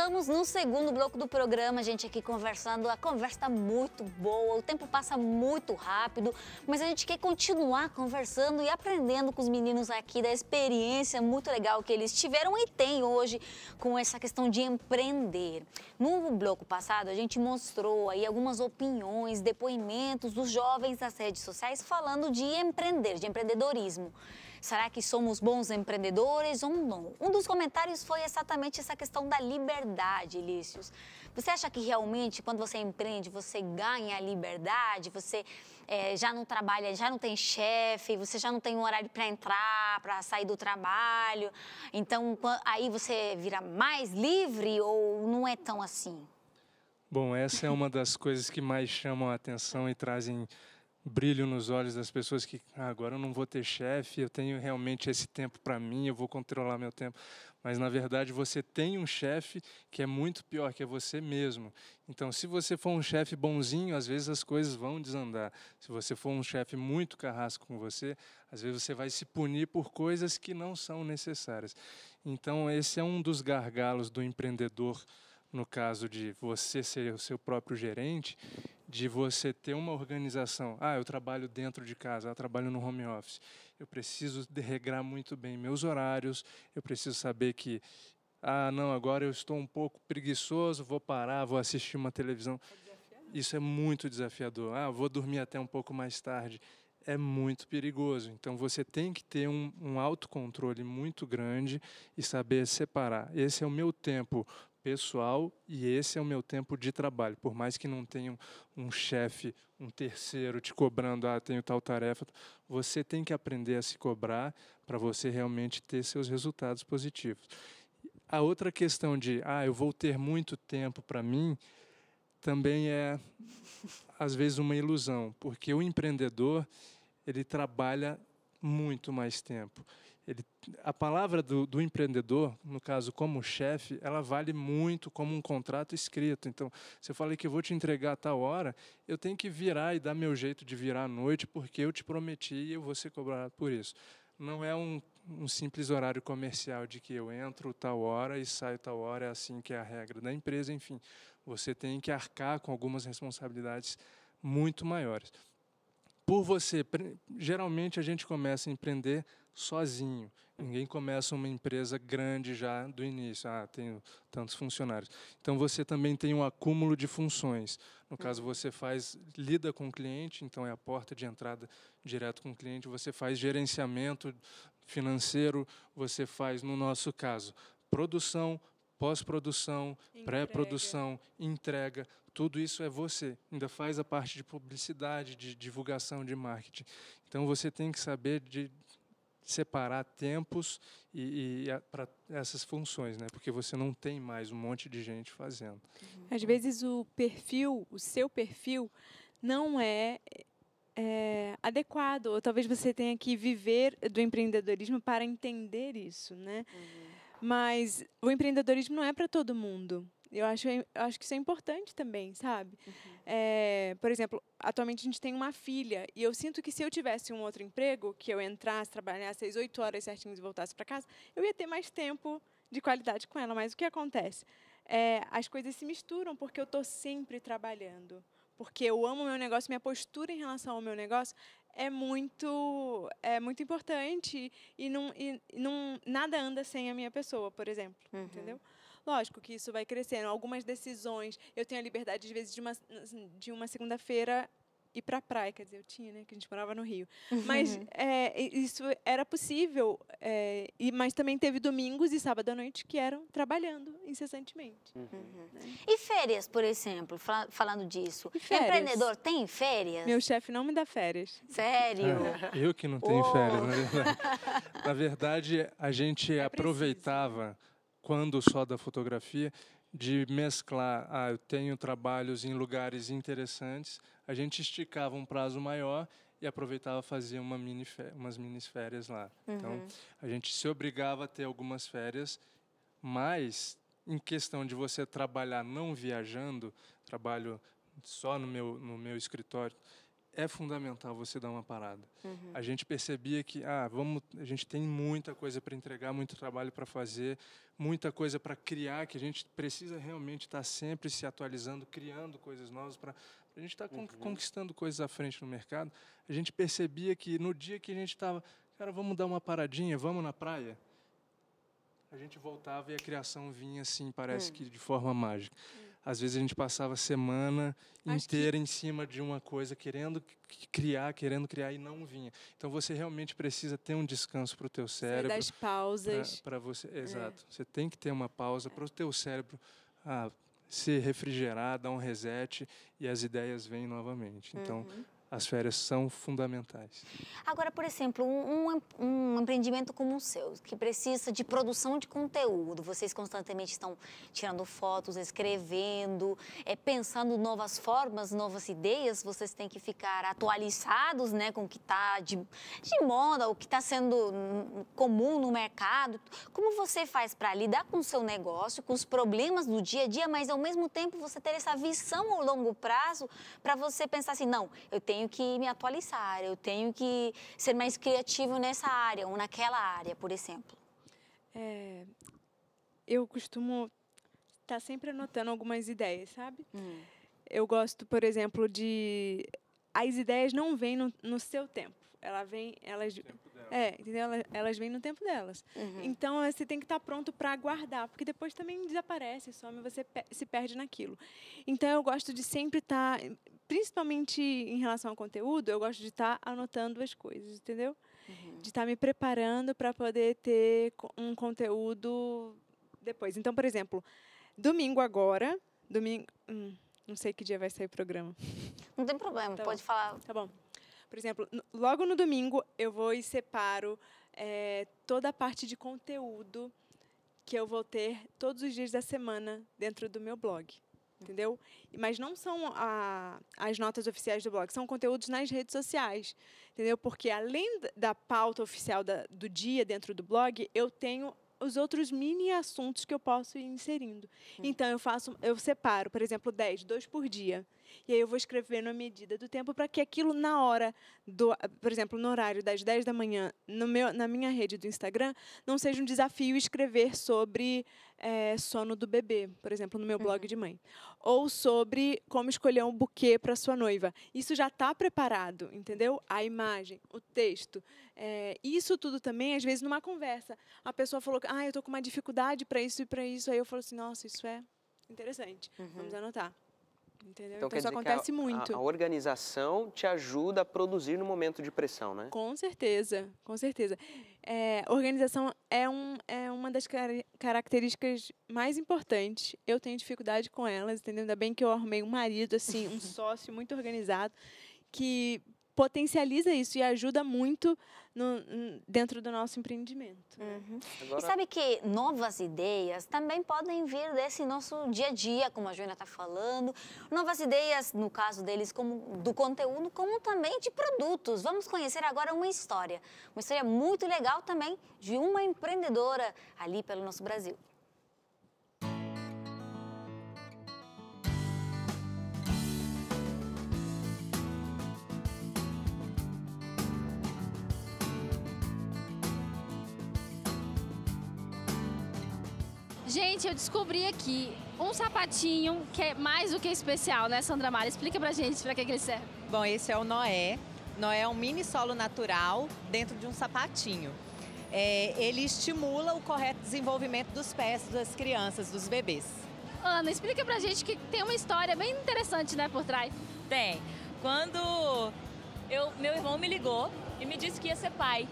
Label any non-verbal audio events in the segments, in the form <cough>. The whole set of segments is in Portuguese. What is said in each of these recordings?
voltamos no segundo bloco do programa, a gente aqui conversando. A conversa está muito boa, o tempo passa muito rápido, mas a gente quer continuar conversando e aprendendo com os meninos aqui da experiência muito legal que eles tiveram e têm hoje com essa questão de empreender. No bloco passado, a gente mostrou aí algumas opiniões, depoimentos dos jovens nas redes sociais falando de empreender, de empreendedorismo. Será que somos bons empreendedores ou não? Um dos comentários foi exatamente essa questão da liberdade, Lícios. Você acha que realmente, quando você empreende, você ganha a liberdade? Você é, já não trabalha, já não tem chefe, você já não tem um horário para entrar, para sair do trabalho. Então, aí você vira mais livre ou não é tão assim? Bom, essa é uma das coisas que mais chamam a atenção e trazem brilho nos olhos das pessoas que ah, agora eu não vou ter chefe, eu tenho realmente esse tempo para mim, eu vou controlar meu tempo. Mas na verdade você tem um chefe que é muito pior que é você mesmo. Então, se você for um chefe bonzinho, às vezes as coisas vão desandar. Se você for um chefe muito carrasco com você, às vezes você vai se punir por coisas que não são necessárias. Então, esse é um dos gargalos do empreendedor no caso de você ser o seu próprio gerente, de você ter uma organização. Ah, eu trabalho dentro de casa, eu ah, trabalho no home office. Eu preciso regrar muito bem meus horários, eu preciso saber que ah, não, agora eu estou um pouco preguiçoso, vou parar, vou assistir uma televisão. É Isso é muito desafiador. Ah, vou dormir até um pouco mais tarde. É muito perigoso. Então você tem que ter um, um autocontrole muito grande e saber separar. Esse é o meu tempo pessoal e esse é o meu tempo de trabalho. Por mais que não tenha um, um chefe, um terceiro te cobrando, ah, tenho tal tarefa, você tem que aprender a se cobrar para você realmente ter seus resultados positivos. A outra questão de, ah, eu vou ter muito tempo para mim, também é às vezes uma ilusão, porque o empreendedor, ele trabalha muito mais tempo. Ele, a palavra do, do, empreendedor, no caso como chefe, ela vale muito como um contrato escrito. Então, se eu falei que eu vou te entregar a tal hora, eu tenho que virar e dar meu jeito de virar à noite, porque eu te prometi e eu vou ser cobrado por isso. Não é um, um simples horário comercial de que eu entro tal hora e saio tal hora, é assim que é a regra da empresa, enfim. Você tem que arcar com algumas responsabilidades muito maiores por você. Geralmente a gente começa a empreender sozinho. Ninguém começa uma empresa grande já do início. Ah, tenho tantos funcionários. Então você também tem um acúmulo de funções. No caso você faz lida com o cliente, então é a porta de entrada direto com o cliente. Você faz gerenciamento financeiro. Você faz, no nosso caso, produção, pós-produção, pré-produção, entrega tudo isso é você. Ainda faz a parte de publicidade, de divulgação, de marketing. Então você tem que saber de separar tempos e, e para essas funções, né? Porque você não tem mais um monte de gente fazendo. Uhum. Às vezes o perfil, o seu perfil, não é, é, é adequado. Ou talvez você tenha que viver do empreendedorismo para entender isso, né? Uhum. Mas o empreendedorismo não é para todo mundo. Eu acho, eu acho que isso é importante também, sabe? Uhum. É, por exemplo, atualmente a gente tem uma filha e eu sinto que se eu tivesse um outro emprego, que eu entrasse, trabalhasse às oito horas certinho e voltasse para casa, eu ia ter mais tempo de qualidade com ela. Mas o que acontece? É, as coisas se misturam porque eu estou sempre trabalhando. Porque eu amo meu negócio, minha postura em relação ao meu negócio é muito é muito importante e, não, e não, nada anda sem a minha pessoa, por exemplo. Uhum. Entendeu? Lógico que isso vai crescendo. Algumas decisões, eu tenho a liberdade, às vezes, de uma, de uma segunda-feira ir para a praia, quer dizer, eu tinha, né, que a gente morava no Rio. Mas uhum. <laughs> é, isso era possível, é, e, mas também teve domingos e sábado à noite que eram trabalhando incessantemente. Uhum. uhum. Né? E férias, por exemplo, fal falando disso, empreendedor tem férias? Meu chefe não me dá férias. Sério? É, eu que não tenho oh. férias, na verdade. <laughs> Na verdade, a gente é aproveitava... Preciso quando só da fotografia, de mesclar, ah, eu tenho trabalhos em lugares interessantes, a gente esticava um prazo maior e aproveitava fazer uma mini umas mini férias lá. Então, uhum. Então, a gente se obrigava a ter algumas férias, mas em questão de você trabalhar não viajando, trabalho só no meu, no meu escritório, é fundamental você dar uma parada. Uhum. A gente percebia que ah, vamos, a gente tem muita coisa para entregar, muito trabalho para fazer, muita coisa para criar, que a gente precisa realmente estar tá sempre se atualizando, criando coisas novas para a gente estar tá uhum. conquistando coisas à frente no mercado. A gente percebia que no dia que a gente estava, cara, vamos dar uma paradinha, vamos na praia. A gente voltava e a criação vinha assim, parece uhum. que de forma mágica. Hum às vezes a gente passava a semana Acho inteira que... em cima de uma coisa, querendo criar, querendo criar e não vinha. Então você realmente precisa ter um descanso para o teu cérebro. Você das pausas. Para você, é. exato. Você tem que ter uma pausa é. para o teu cérebro. Ah, se refrigerar, dar um reset e as ideias vêm novamente. Então, uhum as férias são fundamentais. Agora, por exemplo, um, um, empreendimento como o seu, que precisa de produção de conteúdo, vocês constantemente estão tirando fotos, escrevendo, é, pensando novas formas, novas ideias, vocês têm que ficar atualizados né, com o que está de, de moda, o que está sendo hum, comum no mercado. Como você faz para lidar com o seu negócio, com os problemas do dia a dia, mas ao mesmo tempo você ter essa visão ao longo prazo para você pensar assim, não, eu tenho tenho que me atualizar, eu tenho que ser mais criativo nessa área ou naquela área, por exemplo? É, eu costumo estar tá sempre anotando algumas ideias, sabe? Hum. Eu gosto, por exemplo, de as ideias não vêm no, no seu tempo. Ela vem, elas, é, entendeu? Elas, elas vêm no tempo delas. Uhum. Então você tem que estar tá pronto para aguardar, porque depois também desaparece, some, você pe se perde naquilo. Então eu gosto de sempre estar tá principalmente em relação ao conteúdo, eu gosto de estar anotando as coisas, entendeu? Uhum. De estar me preparando para poder ter um conteúdo depois. Então, por exemplo, domingo agora, domingo, hum, não sei que dia vai sair o programa. Não tem problema, tá pode bom. falar. Tá bom. Por exemplo, logo no domingo eu vou e separo é, toda a parte de conteúdo que eu vou ter todos os dias da semana dentro do meu blog entendeu? Mas não são a, as notas oficiais do blog, são conteúdos nas redes sociais, entendeu? Porque além da pauta oficial da, do dia dentro do blog, eu tenho os outros mini assuntos que eu posso ir inserindo. Hum. Então eu faço, eu separo, por exemplo, 10, dois por dia. E aí eu vou escrever na medida do tempo para que aquilo na hora do, por exemplo, no horário das 10 da manhã, no meu, na minha rede do Instagram, não seja um desafio escrever sobre é, sono do bebê, por exemplo, no meu blog uhum. de mãe, ou sobre como escolher um buquê para sua noiva. Isso já está preparado, entendeu? A imagem, o texto, é, isso tudo também, às vezes numa conversa, a pessoa falou, ah, eu tô com uma dificuldade para isso e para isso, aí eu falo assim, nossa, isso é interessante, uhum. vamos anotar. Entendeu? Então, então isso acontece a, muito. A, a, organização te ajuda a produzir no momento de pressão, né? Com certeza, com certeza. É, organização é, um, é uma das car características mais importantes. Eu tenho dificuldade com elas, entendeu? Ainda bem que eu arrumei um marido, assim, um <laughs> sócio muito organizado, que potencializa isso e ajuda muito no, dentro do nosso empreendimento. Né? Uhum. Agora... E sabe que novas ideias também podem vir desse nosso dia a dia, como a Joana está falando. Novas ideias, no caso deles, como do conteúdo, como também de produtos. Vamos conhecer agora uma história. Uma história muito legal também de uma empreendedora ali pelo nosso Brasil. Gente, eu descobri aqui um sapatinho que é mais do que especial, né, Sandra Mara? Explica pra gente pra que, que ele serve. Bom, esse é o Noé. Noé é um mini solo natural dentro de um sapatinho. É, ele estimula o correto desenvolvimento dos pés das crianças, dos bebês. Ana, explica pra gente que tem uma história bem interessante, né, por trás. Tem. Quando eu, meu irmão me ligou e me disse que ia ser pai.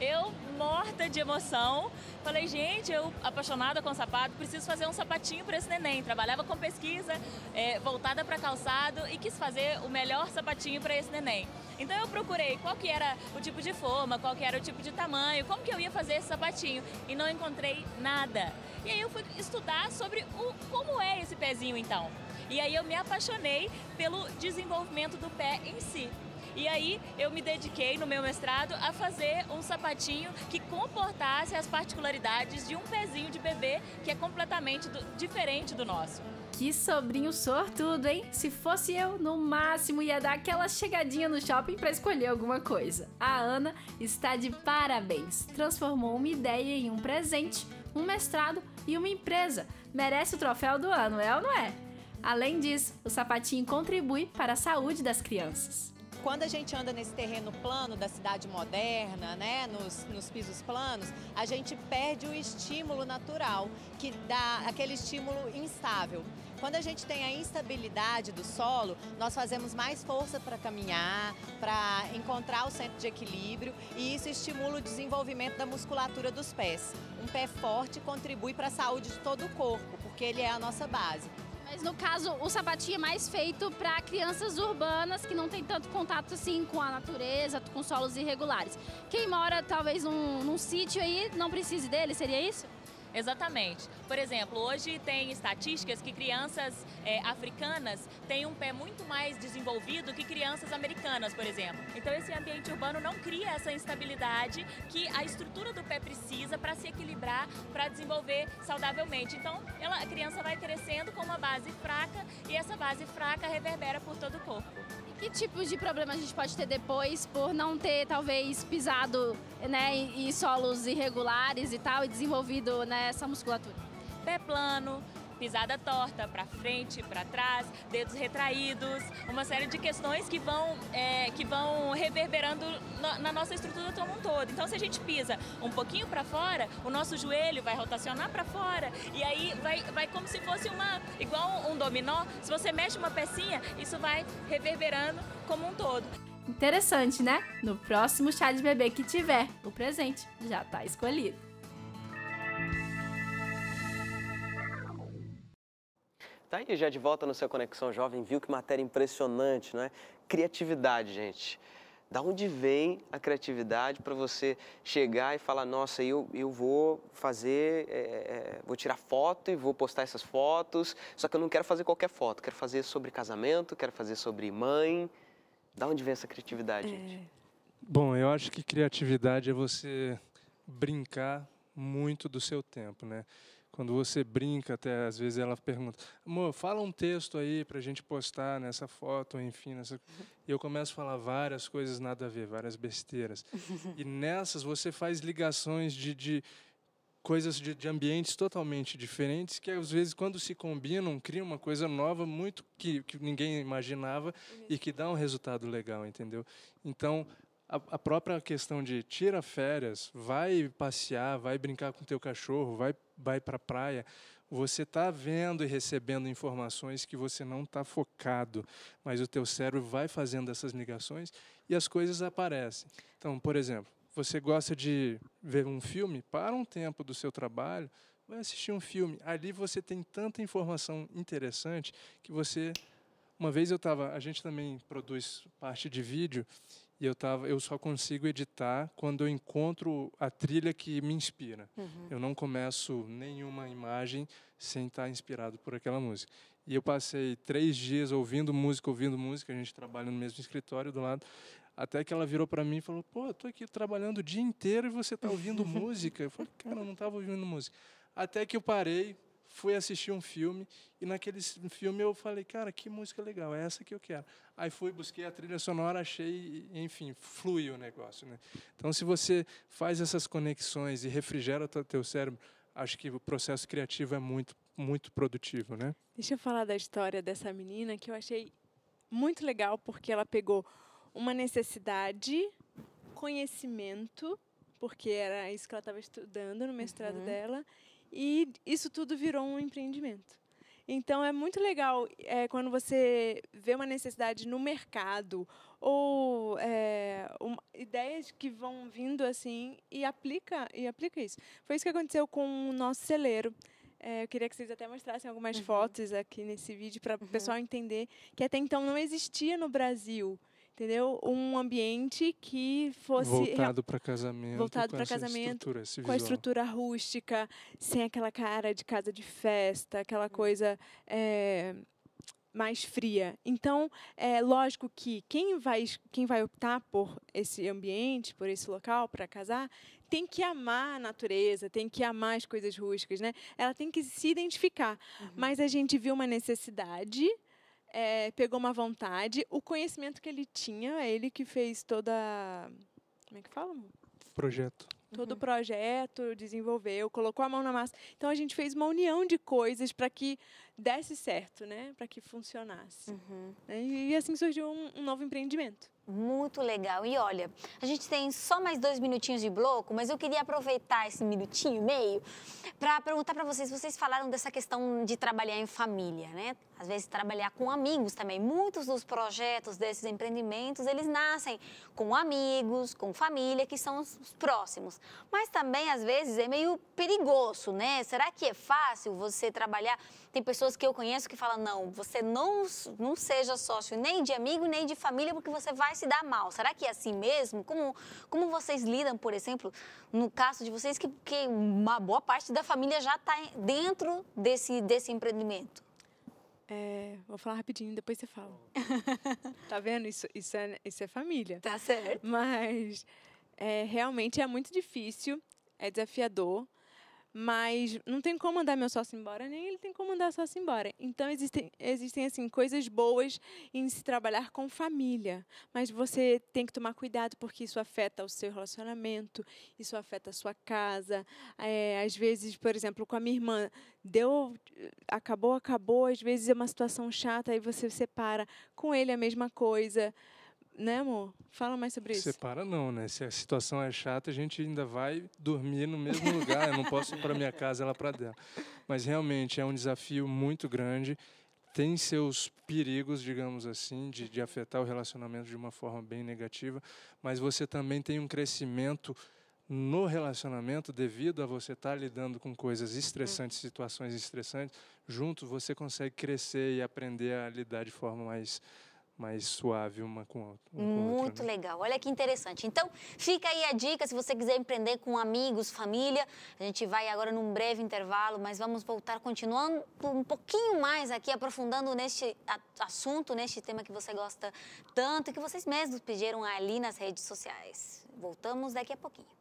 Eu, morta de emoção, falei, gente, eu apaixonada com sapato, preciso fazer um sapatinho para esse neném. Trabalhava com pesquisa é, voltada para calçado e quis fazer o melhor sapatinho para esse neném. Então eu procurei qual que era o tipo de forma, qual que era o tipo de tamanho, como que eu ia fazer esse sapatinho e não encontrei nada. E aí eu fui estudar sobre o, como é esse pezinho então. E aí eu me apaixonei pelo desenvolvimento do pé em si. E aí eu me dediquei no meu mestrado a fazer um sapatinho que comportasse as particularidades de um pezinho de bebê que é completamente do, diferente do nosso. Que sobrinho sortudo, hein? Se fosse eu, no máximo ia dar aquela chegadinha no shopping para escolher alguma coisa. A Ana está de parabéns. Transformou uma ideia em um presente, um mestrado e uma empresa. Merece o troféu do ano, é ou não é? Além disso, o sapatinho contribui para a saúde das crianças quando a gente anda nesse terreno plano da cidade moderna, né, nos, nos pisos planos, a gente perde o estímulo natural, que dá aquele estímulo instável. Quando a gente tem a instabilidade do solo, nós fazemos mais força para caminhar, para encontrar o centro de equilíbrio e isso estimula o desenvolvimento da musculatura dos pés. Um pé forte contribui para a saúde de todo o corpo, porque ele é a nossa base. Mas no caso, o sapatinho é mais feito para crianças urbanas que não tem tanto contato assim com a natureza, com solos irregulares. Quem mora talvez num, num sítio aí não precise dele, seria isso? Exatamente. Por exemplo, hoje tem estatísticas que crianças é, africanas têm um pé muito mais desenvolvido que crianças americanas, por exemplo. Então, esse ambiente urbano não cria essa instabilidade que a estrutura do pé precisa para se equilibrar, para desenvolver saudavelmente. Então, ela, a criança vai crescendo com uma base fraca e essa base fraca reverbera por todo o corpo. Que tipos de problemas a gente pode ter depois por não ter, talvez, pisado né, em solos irregulares e tal e desenvolvido né, essa musculatura? Pé plano, pisada torta, para frente, para trás, dedos retraídos, uma série de questões que vão, é, que vão reverberando na, na nossa estrutura como um todo. Então, se a gente pisa um pouquinho para fora, o nosso joelho vai rotacionar para fora e aí vai, vai como se fosse uma igual um dominó. Se você mexe uma pecinha, isso vai reverberando como um todo. Interessante, né? No próximo chá de bebê que tiver, o presente já está escolhido. Tá aí já de volta no seu Conexão Jovem, viu que matéria impressionante, não é? Criatividade, gente. Da onde vem a criatividade para você chegar e falar, nossa, eu, eu vou fazer, é, é, vou tirar foto e vou postar essas fotos, só que eu não quero fazer qualquer foto, quero fazer sobre casamento, quero fazer sobre mãe. Da onde vem essa criatividade, é. gente? Bom, eu acho que criatividade é você brincar muito do seu tempo, né? Quando você brinca, até às vezes ela pergunta: amor, fala um texto aí para a gente postar nessa foto, enfim. Nessa... Uhum. E eu começo a falar várias coisas nada a ver, várias besteiras. E nessas você faz ligações de, de coisas de, de, ambientes totalmente diferentes que às vezes quando se combinam cria uma coisa nova muito que, que ninguém imaginava e que dá um resultado legal entendeu então a, a própria questão de tira férias vai passear vai brincar com teu cachorro vai vai para a praia, você está vendo e recebendo informações que você não está focado, mas o teu cérebro vai fazendo essas ligações e as coisas aparecem. Então, por exemplo, você gosta de ver um filme, para um tempo do seu trabalho, vai assistir um filme. Ali você tem tanta informação interessante que você uma vez eu estava, a gente também produz parte de vídeo e eu tava, eu só consigo editar quando eu encontro a trilha que me inspira. Uhum. Eu não começo nenhuma imagem sem estar inspirado por aquela música. E eu passei três dias ouvindo música, ouvindo música. A gente trabalha no mesmo escritório do lado, até que ela virou para mim e falou: "Pô, eu tô aqui trabalhando o dia inteiro e você tá ouvindo <laughs> música?" Eu falei: "Cara, eu não tava ouvindo música." Até que eu parei, fui assistir um filme e naquele filme eu falei, cara, que música legal, é essa que eu quero. Aí fui, busquei a trilha sonora, achei, enfim, flui o negócio. Né? Então, se você faz essas conexões e refrigera o teu cérebro, acho que o processo criativo é muito, muito produtivo. Né? Deixa eu falar da história dessa menina que eu achei muito legal, porque ela pegou uma necessidade, conhecimento, porque era isso que ela estava estudando no mestrado uhum. dela, e isso tudo virou um empreendimento. Então é muito legal é, quando você vê uma necessidade no mercado ou é, uma, ideias que vão vindo assim e aplica e aplica isso. Foi isso que aconteceu com o nosso celeiro. É, eu queria que vocês até mostrassem algumas uhum. fotos aqui nesse vídeo para o uhum. pessoal entender que até então não existia no Brasil entendeu? Um ambiente que fosse voltado para casamento, voltado para casamento, estrutura, com a estrutura rústica, sem aquela cara de casa de festa, aquela uhum. coisa é, mais fria. Então, é lógico que quem vai quem vai optar por esse ambiente, por esse local para casar, tem que amar a natureza, tem que amar as coisas rústicas, né? Ela tem que se identificar. Uhum. Mas a gente viu uma necessidade é, pegou uma vontade, o conhecimento que ele tinha, é ele que fez toda. Como é que fala? Projeto. Todo o uhum. projeto, desenvolveu, colocou a mão na massa. Então a gente fez uma união de coisas para que desse certo, né? Para que funcionasse. Uhum. Né? E, e, assim surgiu um, um novo empreendimento. Muito legal. E olha, a gente tem só mais dois minutinhos de bloco, mas eu queria aproveitar esse minutinho e meio para perguntar para vocês. Vocês falaram dessa questão de trabalhar em família, né? às vezes trabalhar com amigos também. Muitos dos projetos desses empreendimentos, eles nascem com amigos, com família, que são os próximos. Mas também às vezes é meio perigoso, né? Será que é fácil você trabalhar? Tem pessoas que eu conheço que falam: "Não, você não não seja sócio nem de amigo, nem de família, porque você vai se dar mal". Será que é assim mesmo? Como como vocês lidam, por exemplo, no caso de vocês que, que uma boa parte da família já está dentro desse desse empreendimento? É, vou falar rapidinho, depois você fala. <laughs> tá vendo? Isso, isso, é, isso é família. Tá certo. Mas é, realmente é muito difícil, é desafiador mas não tem como mandar meu sócio embora, nem ele tem como mandar sócio embora. Então existem, existem assim coisas boas em se trabalhar com família, mas você tem que tomar cuidado porque isso afeta o seu relacionamento, isso afeta a sua casa. É, às vezes, por exemplo, com a minha irmã, deu, acabou, acabou. Às vezes é uma situação chata e você separa. Com ele é a mesma coisa. Né, amor? Fala mais sobre isso. Separa não, né? Se a situação é chata, a gente ainda vai dormir no mesmo lugar. Eu não posso ir para minha casa, ela para dela. Mas realmente é um desafio muito grande. Tem seus perigos, digamos assim, de, de afetar o relacionamento de uma forma bem negativa. Mas você também tem um crescimento no relacionamento, devido a você estar tá lidando com coisas estressantes, situações estressantes, junto você consegue crescer e aprender a lidar de forma mais mais suave uma com a outra. Um Muito outro, né? legal. Olha que interessante. Então, fica aí a dica se você quiser empreender com amigos, família. A gente vai agora num breve intervalo, mas vamos voltar continuando um pouquinho mais aqui, aprofundando neste assunto, neste tema que você gosta tanto e que vocês mesmos pediram ali nas redes sociais. Voltamos daqui a pouquinho.